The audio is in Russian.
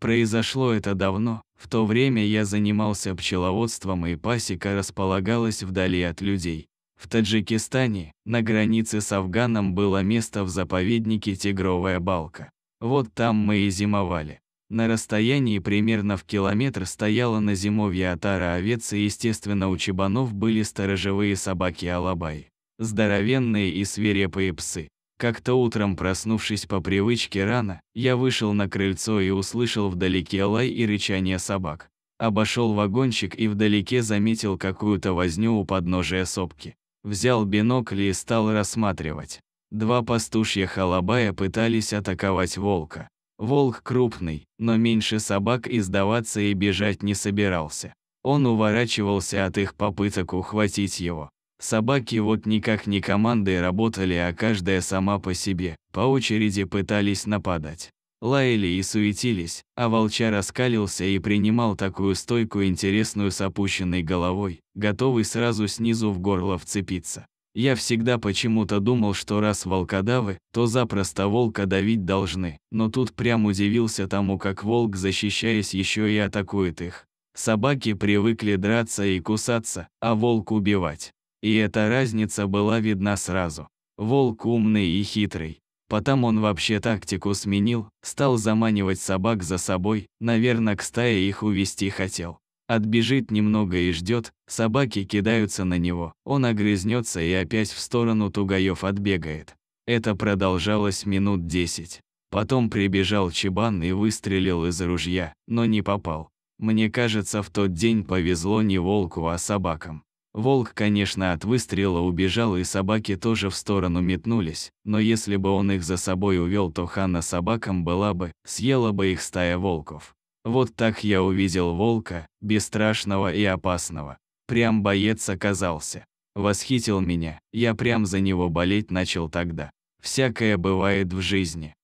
Произошло это давно, в то время я занимался пчеловодством и пасека располагалась вдали от людей. В Таджикистане, на границе с Афганом было место в заповеднике Тигровая Балка. Вот там мы и зимовали. На расстоянии примерно в километр стояла на зимовье отара овец и естественно у чебанов были сторожевые собаки-алабай. Здоровенные и свирепые псы. Как-то утром, проснувшись по привычке рано, я вышел на крыльцо и услышал вдалеке лай и рычание собак. Обошел вагончик и вдалеке заметил какую-то возню у подножия сопки. Взял бинокль и стал рассматривать. Два пастушья халабая пытались атаковать волка. Волк крупный, но меньше собак издаваться и бежать не собирался. Он уворачивался от их попыток ухватить его. Собаки вот никак не командой работали, а каждая сама по себе, по очереди пытались нападать. Лаяли и суетились, а волча раскалился и принимал такую стойку интересную с опущенной головой, готовый сразу снизу в горло вцепиться. Я всегда почему-то думал, что раз волкодавы, то запросто волка давить должны, но тут прям удивился тому, как волк, защищаясь, еще и атакует их. Собаки привыкли драться и кусаться, а волк убивать. И эта разница была видна сразу. Волк умный и хитрый. Потом он вообще тактику сменил, стал заманивать собак за собой, наверное, к стае их увести хотел. Отбежит немного и ждет, собаки кидаются на него, он огрызнется и опять в сторону Тугаев отбегает. Это продолжалось минут десять. Потом прибежал Чебан и выстрелил из ружья, но не попал. Мне кажется, в тот день повезло не волку, а собакам. Волк, конечно, от выстрела убежал, и собаки тоже в сторону метнулись, но если бы он их за собой увел, то Ханна собакам была бы, съела бы их стая волков. Вот так я увидел волка, бесстрашного и опасного. Прям боец оказался. Восхитил меня, я прям за него болеть начал тогда. Всякое бывает в жизни.